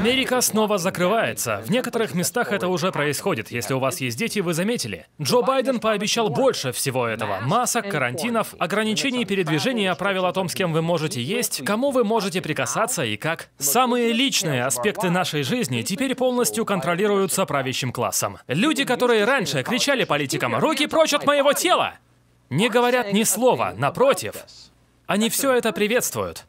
Америка снова закрывается. В некоторых местах это уже происходит. Если у вас есть дети, вы заметили. Джо Байден пообещал больше всего этого. Масок, карантинов, ограничений передвижения, правил о том, с кем вы можете есть, кому вы можете прикасаться и как. Самые личные аспекты нашей жизни теперь полностью контролируются правящим классом. Люди, которые раньше кричали политикам «Руки прочь от моего тела!» не говорят ни слова, напротив. Они все это приветствуют.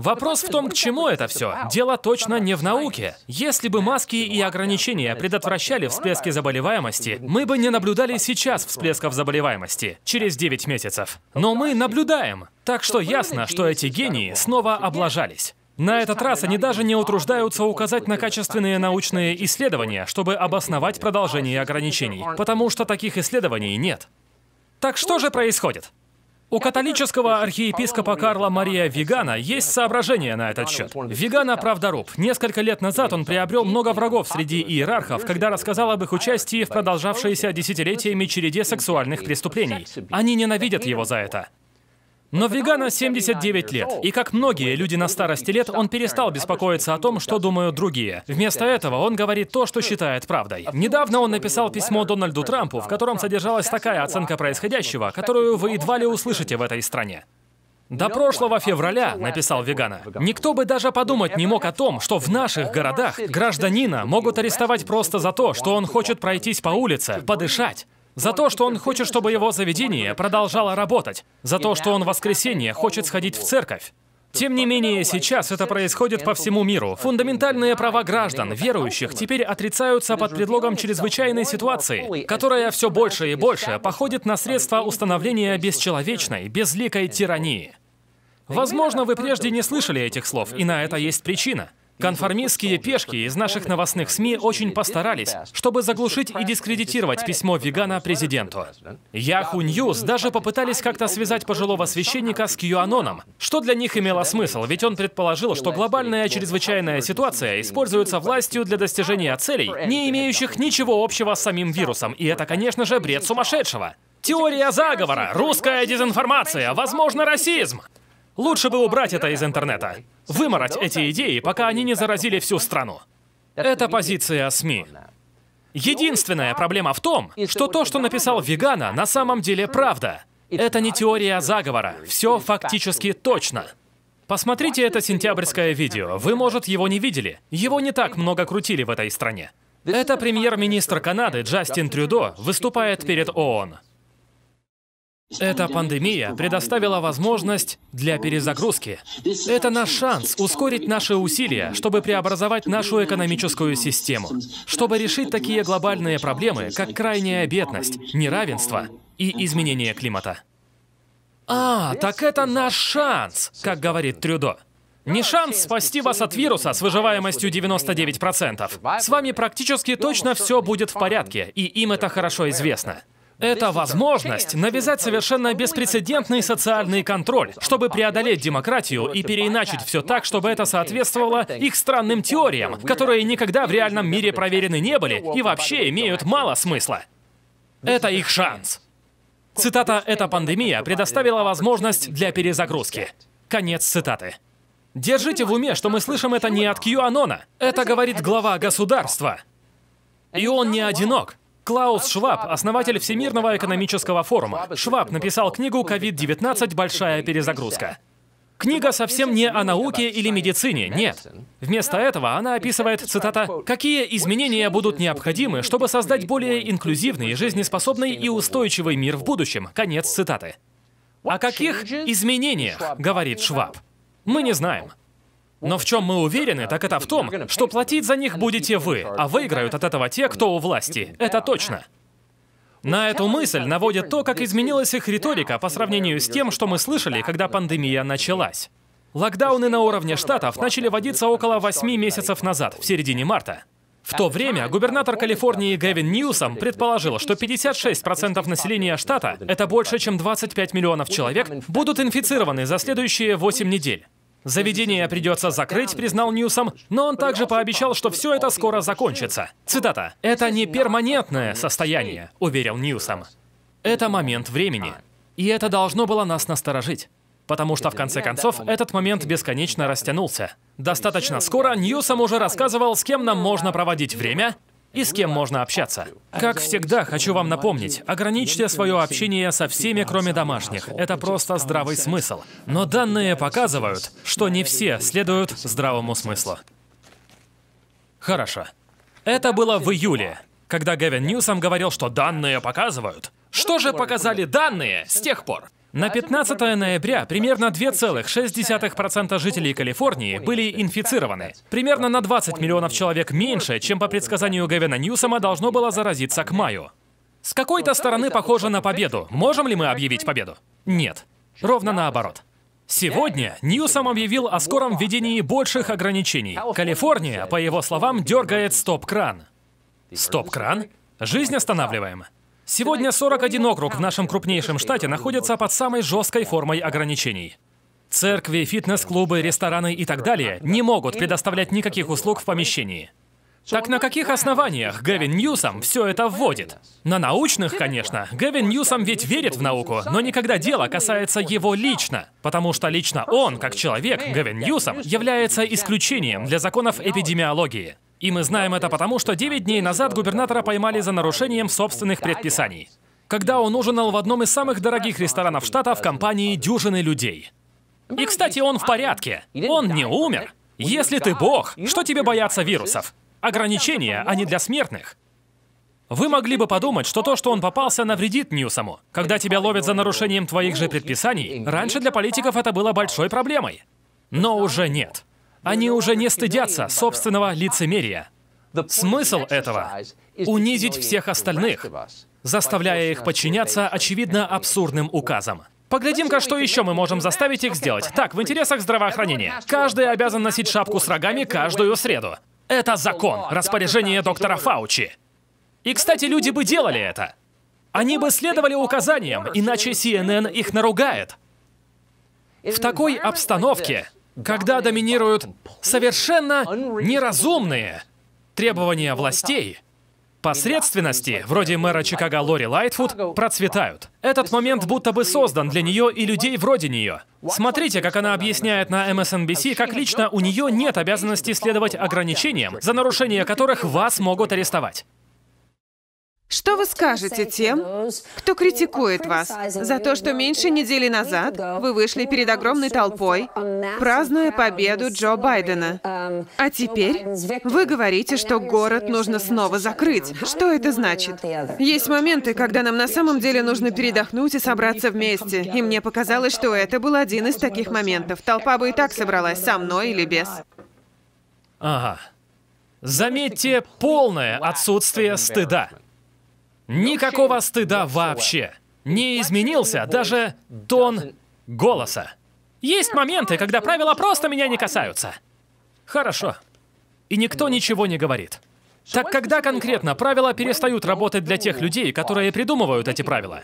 Вопрос в том, к чему это все. Дело точно не в науке. Если бы маски и ограничения предотвращали всплески заболеваемости, мы бы не наблюдали сейчас всплесков заболеваемости через 9 месяцев. Но мы наблюдаем. Так что ясно, что эти гении снова облажались. На этот раз они даже не утруждаются указать на качественные научные исследования, чтобы обосновать продолжение ограничений, потому что таких исследований нет. Так что же происходит? У католического архиепископа Карла Мария Вигана есть соображение на этот счет. Вигана правдоруб. Несколько лет назад он приобрел много врагов среди иерархов, когда рассказал об их участии в продолжавшейся десятилетиями череде сексуальных преступлений. Они ненавидят его за это. Но вегану 79 лет, и как многие люди на старости лет, он перестал беспокоиться о том, что думают другие. Вместо этого он говорит то, что считает правдой. Недавно он написал письмо Дональду Трампу, в котором содержалась такая оценка происходящего, которую вы едва ли услышите в этой стране. До прошлого февраля, написал Вегана, никто бы даже подумать не мог о том, что в наших городах гражданина могут арестовать просто за то, что он хочет пройтись по улице, подышать. За то, что он хочет, чтобы его заведение продолжало работать. За то, что он в воскресенье хочет сходить в церковь. Тем не менее, сейчас это происходит по всему миру. Фундаментальные права граждан, верующих, теперь отрицаются под предлогом чрезвычайной ситуации, которая все больше и больше походит на средства установления бесчеловечной, безликой тирании. Возможно, вы прежде не слышали этих слов, и на это есть причина. Конформистские пешки из наших новостных СМИ очень постарались, чтобы заглушить и дискредитировать письмо вегана президенту. Яху Ньюс даже попытались как-то связать пожилого священника с Кьюаноном, что для них имело смысл, ведь он предположил, что глобальная чрезвычайная ситуация используется властью для достижения целей, не имеющих ничего общего с самим вирусом, и это, конечно же, бред сумасшедшего. Теория заговора, русская дезинформация, возможно, расизм. Лучше бы убрать это из интернета. Вымороть эти идеи, пока они не заразили всю страну. Это позиция СМИ. Единственная проблема в том, что то, что написал Вегана, на самом деле правда. Это не теория заговора. Все фактически точно. Посмотрите это сентябрьское видео. Вы, может, его не видели. Его не так много крутили в этой стране. Это премьер-министр Канады Джастин Трюдо выступает перед ООН. Эта пандемия предоставила возможность для перезагрузки. Это наш шанс ускорить наши усилия, чтобы преобразовать нашу экономическую систему, чтобы решить такие глобальные проблемы, как крайняя бедность, неравенство и изменение климата. А, так это наш шанс, как говорит Трюдо. Не шанс спасти вас от вируса с выживаемостью 99%. С вами практически точно все будет в порядке, и им это хорошо известно. Это возможность навязать совершенно беспрецедентный социальный контроль, чтобы преодолеть демократию и переиначить все так, чтобы это соответствовало их странным теориям, которые никогда в реальном мире проверены не были и вообще имеют мало смысла. Это их шанс. Цитата «Эта пандемия предоставила возможность для перезагрузки». Конец цитаты. Держите в уме, что мы слышим это не от Кьюанона. Это говорит глава государства. И он не одинок. Клаус Шваб, основатель Всемирного экономического форума. Шваб написал книгу ковид 19 Большая перезагрузка». Книга ну совсем не о науке или медицине, нет. Вместо этого она описывает, цитата, «какие изменения будут необходимы, чтобы создать более инклюзивный, жизнеспособный и устойчивый мир в будущем». Конец цитаты. О каких изменениях говорит Шваб? Мы не знаем. Но в чем мы уверены, так это в том, что платить за них будете вы, а выиграют от этого те, кто у власти. Это точно. На эту мысль наводит то, как изменилась их риторика по сравнению с тем, что мы слышали, когда пандемия началась. Локдауны на уровне штатов начали водиться около 8 месяцев назад, в середине марта. В то время губернатор Калифорнии Гэвин Ньюсом предположил, что 56% населения штата, это больше, чем 25 миллионов человек, будут инфицированы за следующие 8 недель. Заведение придется закрыть, признал Ньюсом, но он также пообещал, что все это скоро закончится. Цитата. «Это не перманентное состояние», — уверил Ньюсом. «Это момент времени. И это должно было нас насторожить». Потому что, в конце концов, этот момент бесконечно растянулся. Достаточно скоро Ньюсом уже рассказывал, с кем нам можно проводить время, и с кем можно общаться. Как всегда, хочу вам напомнить, ограничьте свое общение со всеми, кроме домашних. Это просто здравый смысл. Но данные показывают, что не все следуют здравому смыслу. Хорошо. Это было в июле, когда Гевин Ньюсом говорил, что данные показывают. Что же показали данные с тех пор? На 15 ноября примерно 2,6% жителей Калифорнии были инфицированы. Примерно на 20 миллионов человек меньше, чем по предсказанию Гевина Ньюсома должно было заразиться к маю. С какой-то стороны похоже на победу. Можем ли мы объявить победу? Нет. Ровно наоборот. Сегодня Ньюсом объявил о скором введении больших ограничений. Калифорния, по его словам, дергает стоп-кран. Стоп-кран? Жизнь останавливаем. Сегодня 41 округ в нашем крупнейшем штате находится под самой жесткой формой ограничений. Церкви, фитнес-клубы, рестораны и так далее не могут предоставлять никаких услуг в помещении. Так на каких основаниях Гэвин Ньюсом все это вводит? На научных, конечно. Гэвин Ньюсом ведь верит в науку, но никогда дело касается его лично. Потому что лично он, как человек, Гэвин Ньюсом, является исключением для законов эпидемиологии. И мы знаем это потому, что 9 дней назад губернатора поймали за нарушением собственных предписаний. Когда он ужинал в одном из самых дорогих ресторанов штата в компании дюжины людей. И, кстати, он в порядке. Он не умер. Если ты бог, что тебе бояться вирусов? Ограничения, а не для смертных. Вы могли бы подумать, что то, что он попался, навредит Ньюсому. Когда тебя ловят за нарушением твоих же предписаний, раньше для политиков это было большой проблемой. Но уже нет. Они уже не стыдятся собственного лицемерия. Смысл этого — унизить всех остальных, заставляя их подчиняться, очевидно, абсурдным указам. Поглядим-ка, что еще мы можем заставить их сделать. Так, в интересах здравоохранения. Каждый обязан носить шапку с рогами каждую среду. Это закон, распоряжение доктора Фаучи. И, кстати, люди бы делали это. Они бы следовали указаниям, иначе CNN их наругает. В такой обстановке когда доминируют совершенно неразумные требования властей, посредственности, вроде мэра Чикаго Лори Лайтфуд, процветают. Этот момент будто бы создан для нее и людей вроде нее. Смотрите, как она объясняет на MSNBC, как лично у нее нет обязанности следовать ограничениям, за нарушение которых вас могут арестовать. Что вы скажете тем, кто критикует вас за то, что меньше недели назад вы вышли перед огромной толпой, празднуя победу Джо Байдена? А теперь вы говорите, что город нужно снова закрыть. Что это значит? Есть моменты, когда нам на самом деле нужно передохнуть и собраться вместе. И мне показалось, что это был один из таких моментов. Толпа бы и так собралась со мной или без. Ага. Заметьте полное отсутствие стыда. Никакого стыда вообще. Не изменился даже тон голоса. Есть моменты, когда правила просто меня не касаются. Хорошо. И никто ну, ничего не говорит. Так когда конкретно правила перестают ну, работать для тех ну, людей, которые придумывают эти правила?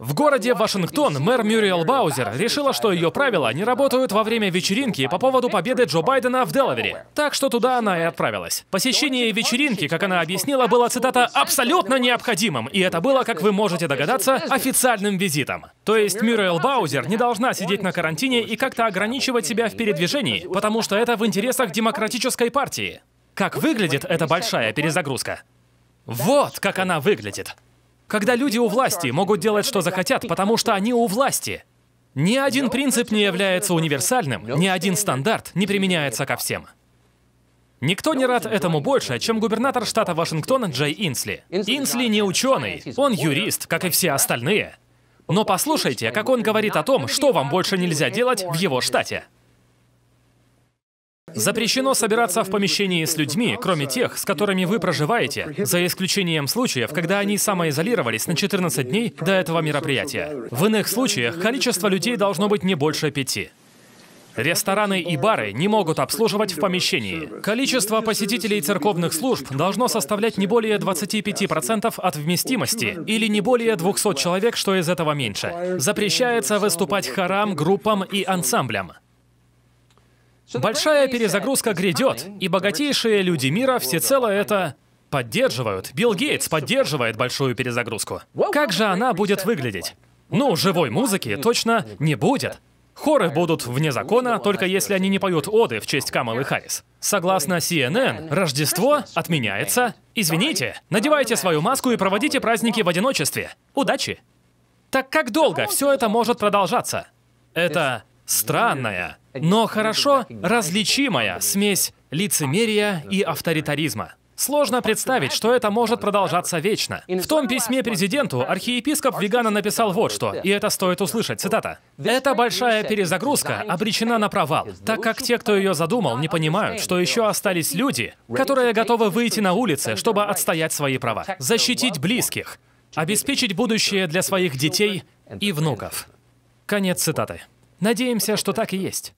В городе Вашингтон мэр Мюриел Баузер решила, что ее правила не работают во время вечеринки по поводу победы Джо Байдена в Делавере. Так что туда она и отправилась. Посещение вечеринки, как она объяснила, было, цитата, «абсолютно необходимым», и это было, как вы можете догадаться, официальным визитом. То есть Мюриел Баузер не должна сидеть на карантине и как-то ограничивать себя в передвижении, потому что это в интересах демократической партии. Как выглядит эта большая перезагрузка? Вот как она выглядит. Когда люди у власти могут делать, что захотят, потому что они у власти. Ни один принцип не является универсальным, ни один стандарт не применяется ко всем. Никто не рад этому больше, чем губернатор штата Вашингтона Джей Инсли. Инсли не ученый, он юрист, как и все остальные. Но послушайте, как он говорит о том, что вам больше нельзя делать в его штате. Запрещено собираться в помещении с людьми, кроме тех, с которыми вы проживаете, за исключением случаев, когда они самоизолировались на 14 дней до этого мероприятия. В иных случаях количество людей должно быть не больше пяти. Рестораны и бары не могут обслуживать в помещении. Количество посетителей церковных служб должно составлять не более 25% от вместимости или не более 200 человек, что из этого меньше. Запрещается выступать хорам, группам и ансамблям. Большая перезагрузка грядет, и богатейшие люди мира всецело это поддерживают. Билл Гейтс поддерживает большую перезагрузку. Как же она будет выглядеть? Ну, живой музыки точно не будет. Хоры будут вне закона, только если они не поют оды в честь Камалы Харрис. Согласно CNN, Рождество отменяется. Извините, надевайте свою маску и проводите праздники в одиночестве. Удачи! Так как долго все это может продолжаться? Это странная но хорошо различимая смесь лицемерия и авторитаризма. Сложно представить, что это может продолжаться вечно. В том письме президенту архиепископ Вегана написал вот что, и это стоит услышать, цитата. «Эта большая перезагрузка обречена на провал, так как те, кто ее задумал, не понимают, что еще остались люди, которые готовы выйти на улицы, чтобы отстоять свои права, защитить близких, обеспечить будущее для своих детей и внуков». Конец цитаты. Надеемся, что так и есть.